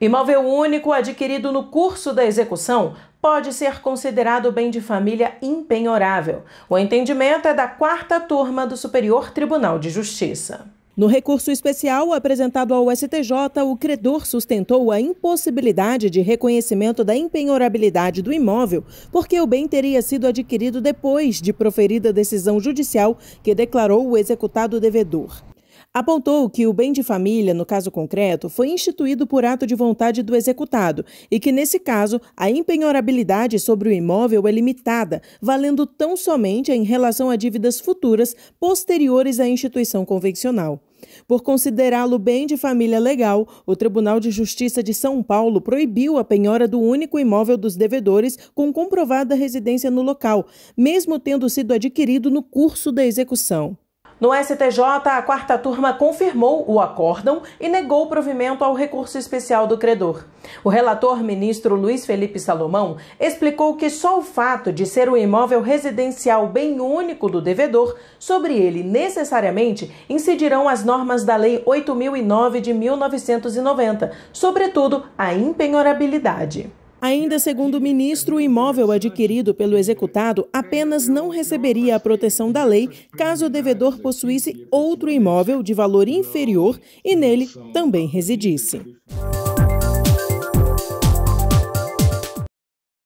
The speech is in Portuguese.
Imóvel único adquirido no curso da execução pode ser considerado bem de família impenhorável. O entendimento é da quarta turma do Superior Tribunal de Justiça. No recurso especial apresentado ao STJ, o credor sustentou a impossibilidade de reconhecimento da empenhorabilidade do imóvel, porque o bem teria sido adquirido depois de proferida decisão judicial que declarou o executado devedor. Apontou que o bem de família, no caso concreto, foi instituído por ato de vontade do executado e que, nesse caso, a empenhorabilidade sobre o imóvel é limitada, valendo tão somente em relação a dívidas futuras posteriores à instituição convencional. Por considerá-lo bem de família legal, o Tribunal de Justiça de São Paulo proibiu a penhora do único imóvel dos devedores com comprovada residência no local, mesmo tendo sido adquirido no curso da execução. No STJ, a quarta turma confirmou o acórdão e negou provimento ao recurso especial do credor. O relator ministro Luiz Felipe Salomão explicou que só o fato de ser o um imóvel residencial bem único do devedor, sobre ele necessariamente incidirão as normas da Lei 8009 de 1990, sobretudo a impenhorabilidade. Ainda segundo o ministro, o imóvel adquirido pelo executado apenas não receberia a proteção da lei caso o devedor possuísse outro imóvel de valor inferior e nele também residisse.